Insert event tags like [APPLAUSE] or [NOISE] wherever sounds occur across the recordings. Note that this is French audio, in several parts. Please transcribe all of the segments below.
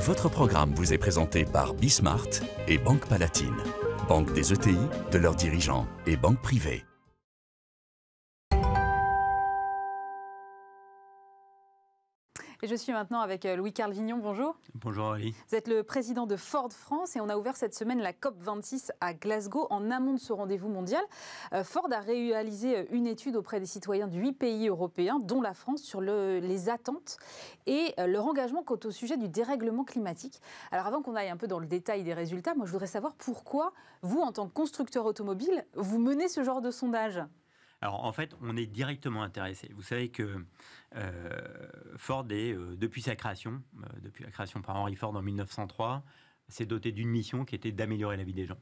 Votre programme vous est présenté par Bismart et Banque Palatine, banque des ETI, de leurs dirigeants et banque privée. Et je suis maintenant avec euh, Louis Carl Bonjour. Bonjour Ali. Vous êtes le président de Ford France et on a ouvert cette semaine la COP 26 à Glasgow en amont de ce rendez-vous mondial. Euh, Ford a réalisé euh, une étude auprès des citoyens de huit pays européens, dont la France, sur les attentes et leur engagement quant au sujet du dérèglement climatique. Alors avant qu'on aille un peu dans le détail des résultats, moi je voudrais savoir pourquoi vous, en tant que constructeur automobile, vous menez ce genre de sondage. Alors en fait, on est directement intéressé. Vous savez que euh, Ford est, euh, depuis sa création, euh, depuis la création par Henry Ford en 1903, s'est doté d'une mission qui était d'améliorer la vie des gens.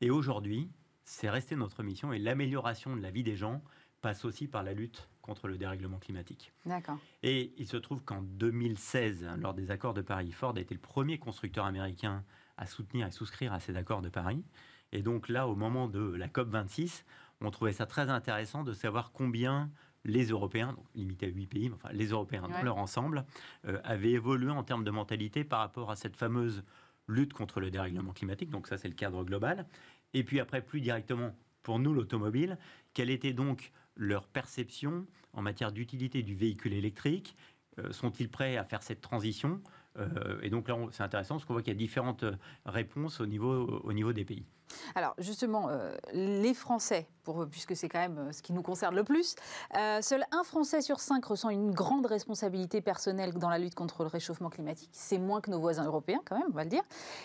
Et aujourd'hui, c'est resté notre mission et l'amélioration de la vie des gens passe aussi par la lutte contre le dérèglement climatique. D'accord. Et il se trouve qu'en 2016, lors des accords de Paris, Ford a été le premier constructeur américain à soutenir et souscrire à ces accords de Paris. Et donc là, au moment de la COP26, on trouvait ça très intéressant de savoir combien les Européens, limités limité à 8 pays, mais enfin les Européens dans leur ensemble, euh, avaient évolué en termes de mentalité par rapport à cette fameuse lutte contre le dérèglement climatique. Donc ça, c'est le cadre global. Et puis après, plus directement pour nous, l'automobile, quelle était donc leur perception en matière d'utilité du véhicule électrique euh, Sont-ils prêts à faire cette transition euh, Et donc là, c'est intéressant parce qu'on voit qu'il y a différentes réponses au niveau des pays. Alors justement, euh, les Français, pour, puisque c'est quand même euh, ce qui nous concerne le plus, euh, seul un Français sur cinq ressent une grande responsabilité personnelle dans la lutte contre le réchauffement climatique. C'est moins que nos voisins européens quand même, on va le dire.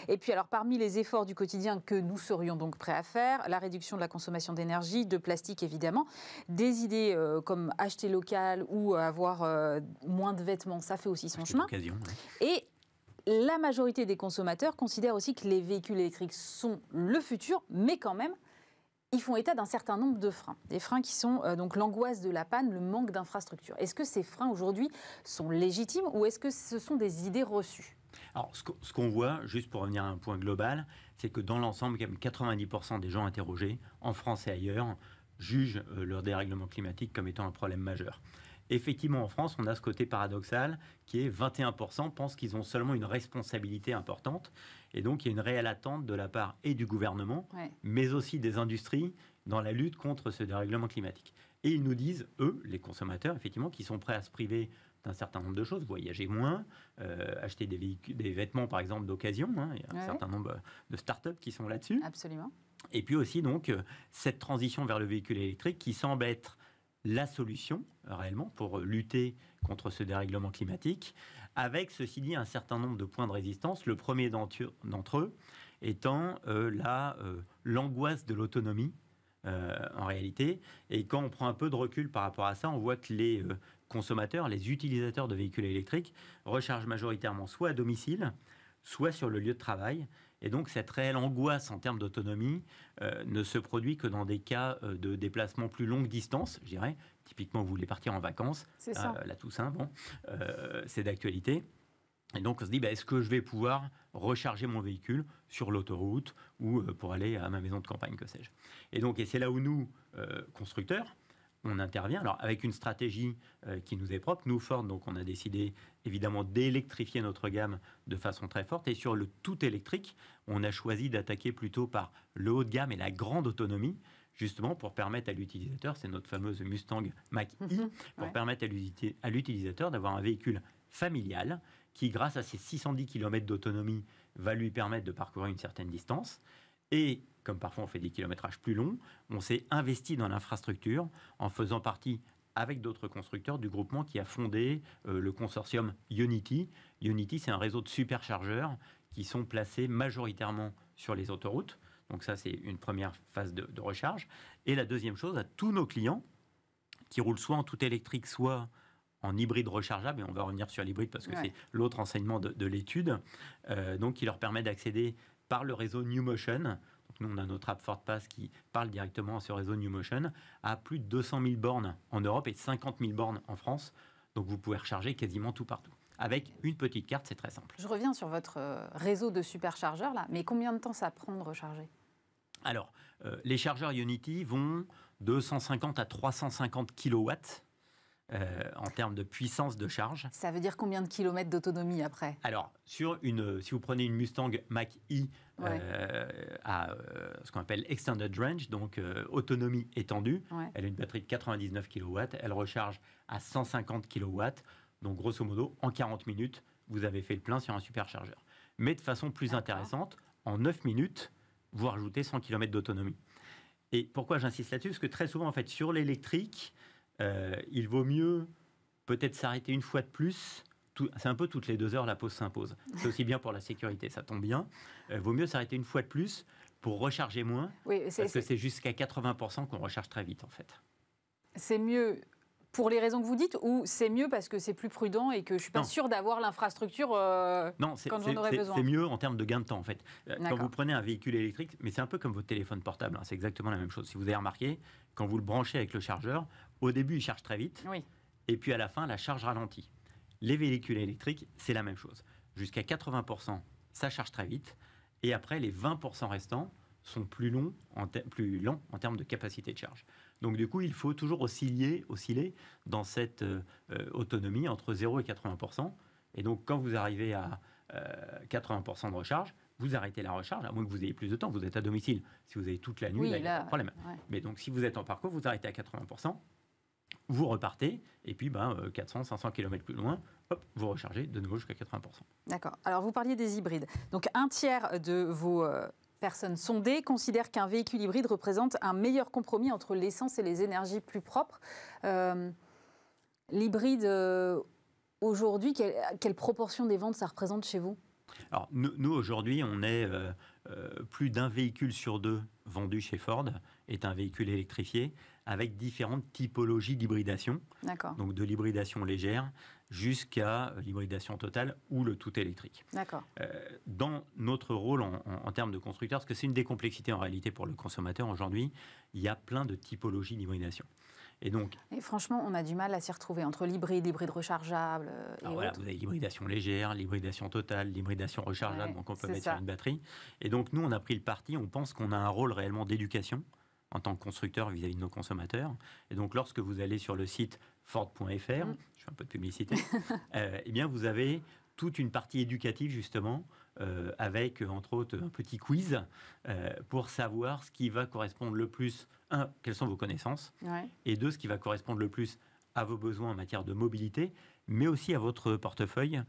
Et puis alors parmi les efforts du quotidien que nous serions donc prêts à faire, la réduction de la consommation d'énergie, de plastique évidemment, des idées comme acheter local ou avoir moins de vêtements, ça fait aussi son chemin. Et la majorité des consommateurs considère aussi que les véhicules électriques sont le futur, mais quand même, ils font état d'un certain nombre de freins. Des freins qui sont euh, donc l'angoisse de la panne, le manque d'infrastructure. Est-ce que ces freins aujourd'hui sont légitimes ou est-ce que ce sont des idées reçues alors, ce qu'on voit, juste pour revenir à un point global, c'est que dans l'ensemble, 90% des gens interrogés, en France et ailleurs, jugent euh, leur dérèglement climatique comme étant un problème majeur effectivement, en France, on a ce côté paradoxal qui est 21% pensent qu'ils ont seulement une responsabilité importante. Et donc, il y a une réelle attente de la part et du gouvernement, mais aussi des industries dans la lutte contre ce dérèglement climatique. Et ils nous disent, eux, les consommateurs, effectivement, qui sont prêts à se priver d'un certain nombre de choses, voyager moins, euh, acheter des, vêtements, par exemple, d'occasion. Hein, il y a un certain nombre de start up qui sont là-dessus. Absolument. Et puis aussi, donc, euh, cette transition vers le véhicule électrique qui semble être la solution euh, réellement pour lutter contre ce dérèglement climatique, avec ceci dit un certain nombre de points de résistance. Le premier d'entre eux étant euh, la euh, l'angoisse de l'autonomie en réalité. Et quand on prend un peu de recul par rapport à ça, on voit que les consommateurs, les utilisateurs de véhicules électriques rechargent majoritairement soit à domicile, soit sur le lieu de travail, et donc cette réelle angoisse en termes d'autonomie euh, ne se produit que dans des cas euh, de déplacement plus longue distance, je dirais. Typiquement, vous voulez partir en vacances, c'est euh, ça. la Toussaint, bon, c'est d'actualité. Et donc on se dit, bah, est-ce que je vais pouvoir recharger mon véhicule sur l'autoroute ou pour aller à ma maison de campagne, que sais-je Et donc, c'est là où nous, constructeurs, on intervient. Alors, avec une stratégie euh, qui nous est propre, nous, Ford, donc on a décidé évidemment d'électrifier notre gamme de façon très forte. Et sur le tout électrique, on a choisi d'attaquer plutôt par le haut de gamme et la grande autonomie, justement pour permettre à l'utilisateur, c'est notre fameuse Mustang Mach-E, mhm. pour permettre à l'utilisateur d'avoir un véhicule familial qui, grâce à ses 610 km d'autonomie, va lui permettre de parcourir une certaine distance et comme parfois on fait des kilométrages plus longs, on s'est investi dans l'infrastructure en faisant partie avec d'autres constructeurs du groupement qui a fondé euh, le consortium Unity. Unity, c'est un réseau de superchargeurs qui sont placés majoritairement sur les autoroutes. Donc ça, c'est une première phase de, recharge. Et la deuxième chose, à tous nos clients qui roulent soit en tout électrique, soit en hybride rechargeable, et on va revenir sur l'hybride parce que c'est l'autre enseignement de, l'étude, euh, donc qui leur permet d'accéder par le réseau NewMotion. Donc nous, on a notre app FortPass qui parle directement à ce réseau NewMotion à plus de 200 000 bornes en Europe et 50 000 bornes en France. Donc vous pouvez recharger quasiment tout partout. Avec une petite carte, c'est très simple. Je reviens sur votre euh, réseau de superchargeurs là, mais combien de temps ça prend de recharger alors, euh, les chargeurs Unity vont de 150 à 350 kilowatts euh, en termes de puissance de charge. Ça veut dire combien de kilomètres d'autonomie après Alors, sur une, euh, si vous prenez une Mustang Mach-E euh, à ce qu'on appelle extended range, donc autonomie étendue, elle a une batterie de 99 kW, elle recharge à 150 kW, donc grosso modo, en 40 minutes, vous avez fait le plein sur un superchargeur. Mais de façon plus intéressante, en 9 minutes, vous rajoutez 100 km d'autonomie. Et pourquoi j'insiste là-dessus Parce que très souvent, en fait, sur l'électrique, euh, il vaut mieux peut-être s'arrêter une fois de plus. C'est un peu toutes les deux heures la pause s'impose. C'est aussi bien pour la sécurité, ça tombe bien. Euh, vaut mieux s'arrêter une fois de plus pour recharger moins, parce que c'est jusqu'à 80% qu'on recharge très vite en fait. C'est mieux pour les raisons que vous dites ou c'est mieux parce que c'est plus prudent et que je suis pas sûr d'avoir l'infrastructure euh, quand j'en aurais besoin Non, C'est mieux en termes de gain de temps en fait. Euh, quand vous prenez un véhicule électrique, mais c'est un peu comme votre téléphone portable, hein, c'est exactement la même chose. Si vous avez remarqué, quand vous le branchez avec le chargeur, au début il charge très vite et puis à la fin la charge ralentit. Les véhicules électriques, c'est la même chose. Jusqu'à 80%, ça charge très vite et après les 20% restants sont plus longs, en plus lents en termes de capacité de charge. Donc du coup, il faut toujours osciller, osciller dans cette euh, autonomie entre 0 et 80%. Et donc quand vous arrivez à 80% euh, de recharge, vous arrêtez la recharge, à moins que vous ayez plus de temps, vous êtes à domicile. Si vous avez toute la nuit, il n'y a pas de problème. Mais donc si vous êtes en parcours, vous arrêtez à 80%. Vous repartez, et puis ben, 400, 500 km plus loin, hop, vous rechargez de nouveau jusqu'à 80%. D'accord. Alors, vous parliez des hybrides. Donc, un tiers de vos euh, personnes sondées considèrent qu'un véhicule hybride représente un meilleur compromis entre l'essence et les énergies plus propres. Euh, l'hybride, euh, aujourd'hui, quelle, proportion des ventes ça représente chez vous Alors, nous, aujourd'hui, on est euh, plus d'un véhicule sur deux vendu chez Ford est un véhicule électrifié avec différentes typologies d'hybridation. D'accord. Donc de l'hybridation légère jusqu'à euh, l'hybridation totale ou le tout électrique. D'accord. Euh, dans notre rôle en, termes de constructeur, parce que c'est une des complexités en réalité pour le consommateur aujourd'hui, il y a plein de typologies d'hybridation. Et donc. Et franchement, on a du mal à s'y retrouver entre l'hybride, l'hybride rechargeable. Euh, et voilà, vous avez l'hybridation légère, l'hybridation totale, l'hybridation rechargeable, donc on peut mettre sur une batterie. Et donc nous, on a pris le parti, on pense qu'on a un rôle réellement d'éducation en tant que constructeur vis-à-vis -vis de nos consommateurs. Et donc lorsque vous allez sur le site Ford.fr, mm. je fais un peu de publicité, [LAUGHS] euh, eh bien vous avez toute une partie éducative justement, euh, avec entre autres un petit quiz euh, pour savoir ce qui va correspondre le plus, un, quelles sont vos connaissances, et deux, ce qui va correspondre le plus à vos besoins en matière de mobilité, mais aussi à votre portefeuille,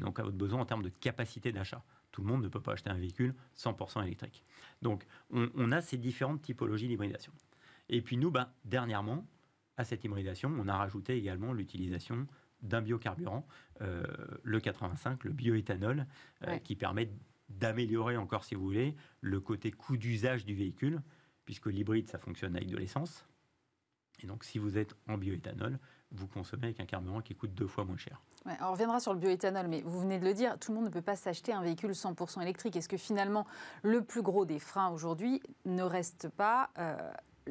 donc à votre besoin en termes de capacité d'achat. Tout le monde ne peut pas acheter un véhicule 100% électrique. Donc on, a ces différentes typologies d'hybridation. Et puis nous, ben, dernièrement, à cette hybridation, on a rajouté également l'utilisation d'un biocarburant, euh, le 85, le bioéthanol, euh, qui permet d'améliorer encore, si vous voulez, le côté coût d'usage du véhicule, puisque l'hybride, ça fonctionne avec de l'essence. Et donc, si vous êtes en bioéthanol, vous consommez avec un carburant qui coûte deux fois moins cher. on reviendra sur le bioéthanol, mais vous venez de le dire, tout le monde ne peut pas s'acheter un véhicule 100% électrique. Est-ce que finalement, le plus gros des freins aujourd'hui ne reste pas euh,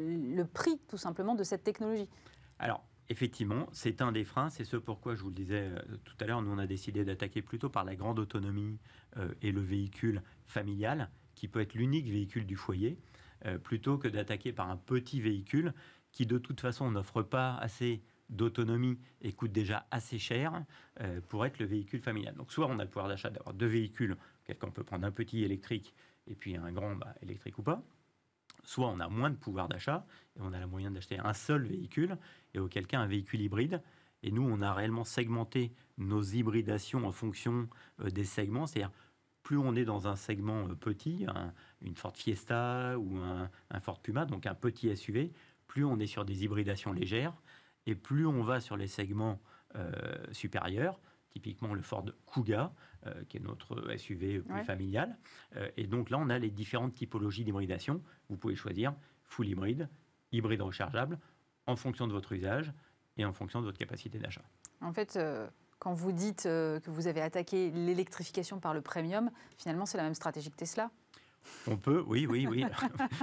le prix tout simplement de cette technologie. Alors, Effectivement, c'est un des freins, c'est ce pourquoi je vous le disais euh, tout à l'heure, nous on a décidé d'attaquer plutôt par la grande autonomie euh, et le véhicule familial, qui peut être l'unique véhicule du foyer, euh, plutôt que d'attaquer par un petit véhicule qui de toute façon n'offre pas assez d'autonomie et coûte déjà assez cher pour être le véhicule familial. Donc soit on a le pouvoir d'achat d'avoir deux véhicules, quelqu'un peut prendre un petit électrique et puis un grand bah, électrique ou pas, soit on a moins de pouvoir d'achat et on a le moyen d'acheter un seul véhicule et auquel cas un véhicule hybride. Et nous, on a réellement segmenté nos hybridations en fonction euh, des segments, c'est-à-dire plus on est dans un segment euh, petit, une Ford Fiesta ou un, Ford Puma, donc un petit SUV, plus on est sur des hybridations légères, et plus on va sur les segments euh, supérieurs, typiquement le Ford Kuga, euh, qui est notre SUV plus familial. Euh, et donc là, on a les différentes typologies d'hybridation. Vous pouvez choisir full hybride, hybride rechargeable, en fonction de votre usage et en fonction de votre capacité d'achat. En fait, euh, quand vous dites que vous avez attaqué l'électrification par le premium, finalement, c'est la même stratégie que Tesla on peut, oui, oui, oui.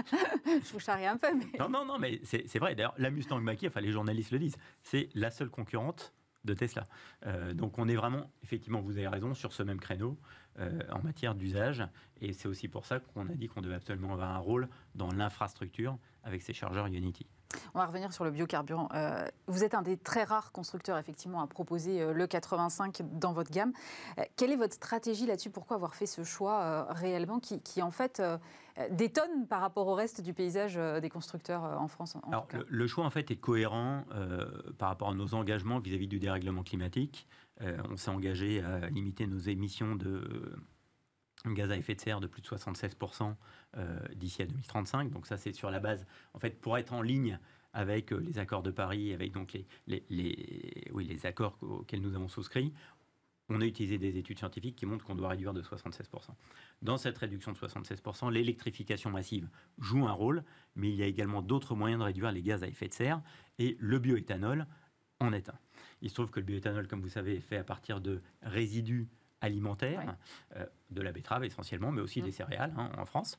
[LAUGHS] je vous charrie un peu, mais... Non, non, non, mais c'est vrai. D'ailleurs, la Mustang Mach-E, enfin, les journalistes le disent, c'est la seule concurrente de Tesla. Euh, donc on est vraiment, effectivement, vous avez raison, sur ce même créneau euh, en matière d'usage. Et c'est aussi pour ça qu'on a dit qu'on devait absolument avoir un rôle dans l'infrastructure avec ces chargeurs Unity. On va revenir sur le biocarburant. Euh, vous êtes un des très rares constructeurs, effectivement, à proposer euh, le 85 dans votre gamme. Euh, quelle est votre stratégie là-dessus Pourquoi avoir fait ce choix réellement qui, en fait, détonne par rapport au reste du paysage des constructeurs en France le, choix, en fait, est cohérent par rapport à nos engagements vis-à-vis -vis du dérèglement climatique. on s'est engagé à limiter nos émissions de gaz à effet de serre de plus de 76% euh, d'ici à 2035. Donc ça, c'est sur la base, en fait, pour être en ligne avec euh, les accords de Paris, avec donc les, les, oui, les accords auxquels nous avons souscrit, on a utilisé des études scientifiques qui montrent qu'on doit réduire de 76%. Dans cette réduction de 76%, l'électrification massive joue un rôle, mais il y a également d'autres moyens de réduire les gaz à effet de serre, et le bioéthanol en est un. Il se trouve que le bioéthanol, comme vous savez, est fait à partir de résidus alimentaires, euh, de la betterave essentiellement, mais aussi mm. des céréales hein, en France.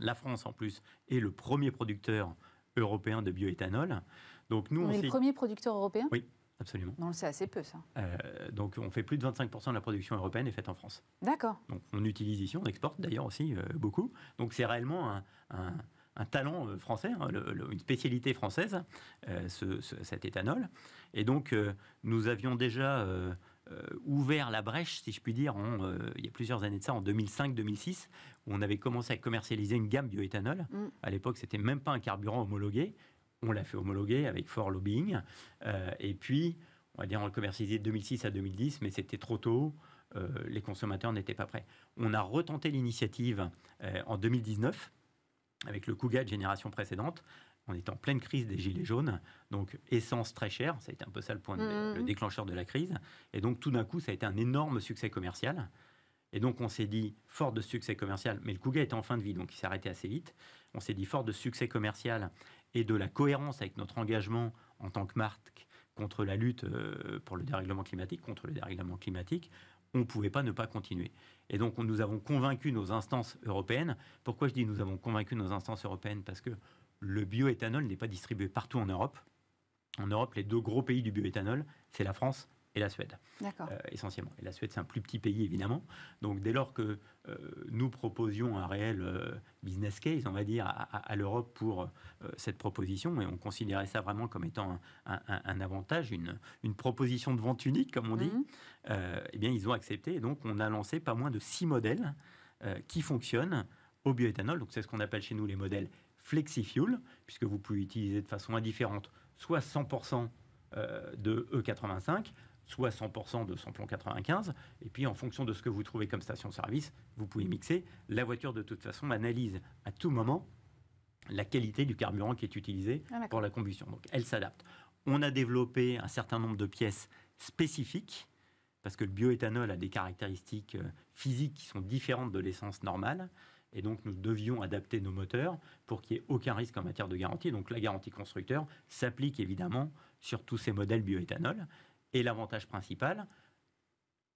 La France, en plus, est le premier producteur européen de bioéthanol. Donc nous, on, est le premier producteur européen Oui, absolument. On le sait assez peu, ça. Euh, donc on fait plus de 25% de la production européenne est faite en France. D'accord. Donc on utilise ici, on exporte d'ailleurs aussi euh, beaucoup. Donc c'est réellement un, talent euh, français, hein, une spécialité française, cet éthanol. Et donc nous avions déjà euh, ouvert la brèche, si je puis dire, euh, il y a plusieurs années de ça, en 2005-2006, où on avait commencé à commercialiser une gamme bioéthanol. Mm. À l'époque, c'était même pas un carburant homologué. On l'a fait homologuer avec fort lobbying. Euh, et puis, on va dire, on le commercialisait 2006 à 2010, mais c'était trop tôt. les consommateurs n'étaient pas prêts. On a retenté l'initiative en 2019 avec le Cougat de génération précédente, on est en pleine crise des gilets jaunes, donc essence très chère, ça a été un peu ça le point, mmh. déclencheur de la crise, et donc tout d'un coup, ça a été un énorme succès commercial. Et donc on s'est dit, fort de succès commercial, mais le Kuga était en fin de vie, donc il s'est arrêté assez vite, on s'est dit, fort de succès commercial et de la cohérence avec notre engagement en tant que marque contre la lutte euh, pour le dérèglement climatique, contre le dérèglement climatique, on ne pouvait pas ne pas continuer. Et donc, nous avons convaincu nos instances européennes. Pourquoi je dis nous avons convaincu nos instances européennes Parce que le bioéthanol n'est pas distribué partout en Europe. En Europe, les deux gros pays du bioéthanol, c'est la France et la Suède, d'accord euh, essentiellement. Et la Suède, c'est un plus petit pays, évidemment. Donc, dès lors que euh, nous proposions un réel euh, business case, on va dire, à, l'Europe pour cette proposition, et on considérait ça vraiment comme étant un, avantage, une, proposition de vente unique, comme on dit, mhm. eh bien, ils ont accepté. Et donc, on a lancé pas moins de six modèles qui fonctionnent au bioéthanol. Donc, c'est ce qu'on appelle chez nous les modèles flexifuel, puisque vous pouvez utiliser de façon indifférente soit 100% euh, de E85, soit 100% de samplon 95, et puis en fonction de ce que vous trouvez comme station-service, vous pouvez mixer. La voiture, de toute façon, analyse à tout moment la qualité du carburant qui est utilisé ah, pour la combustion. Donc elle s'adapte. On a développé un certain nombre de pièces spécifiques, parce que le bioéthanol a des caractéristiques euh, physiques qui sont différentes de l'essence normale. Et donc, nous devions adapter nos moteurs pour qu'il n'y ait aucun risque en matière de garantie. Donc, la garantie constructeur s'applique évidemment sur tous ces modèles bioéthanol. Et l'avantage principal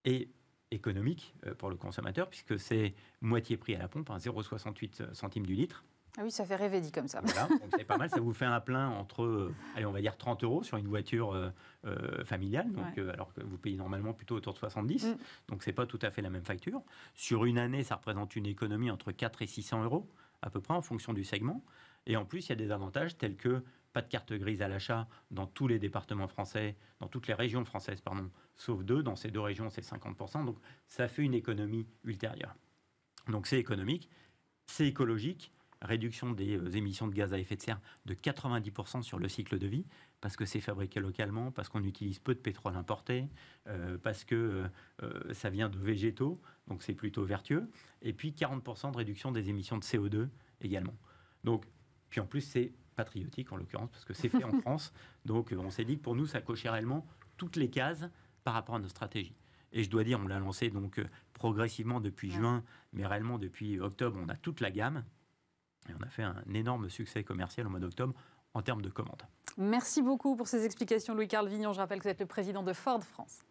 est économique euh, pour le consommateur, puisque c'est moitié prix à la pompe, 0,68 hein, centimes du litre. Ah oui, ça fait rêver dit comme ça. Voilà, c'est pas mal, ça vous fait un plein entre, euh, allez, on va dire 30 euros sur une voiture euh, euh, familiale, donc, alors que vous payez normalement plutôt autour de 70, Donc, mm. donc c'est pas tout à fait la même facture. Sur une année, ça représente une économie entre 4 et 600 euros, à peu près, en fonction du segment. Et en plus, il y a des avantages tels que pas de carte grise à l'achat dans tous les départements français, dans toutes les régions françaises, pardon, sauf deux. Dans ces deux régions, c'est 50%. Donc, ça fait une économie ultérieure. Donc, c'est économique, c'est écologique réduction des euh, émissions de gaz à effet de serre de 90% sur le cycle de vie, parce que c'est fabriqué localement, parce qu'on utilise peu de pétrole importé, euh, parce que euh, ça vient de végétaux, donc c'est plutôt vertueux, et puis 40% de réduction des émissions de CO2 également. Donc, puis en plus, c'est patriotique en l'occurrence, parce que c'est fait en [LAUGHS] France, donc on s'est dit que pour nous, ça cochait réellement toutes les cases par rapport à nos stratégies. Et je dois dire, on l'a lancé donc progressivement depuis juin, mais réellement depuis octobre, on a toute la gamme, et on a fait un énorme succès commercial au mois d'octobre en termes de commandes. Merci beaucoup pour ces explications, Louis-Carl Vignon. Je rappelle que vous êtes le président de Ford France.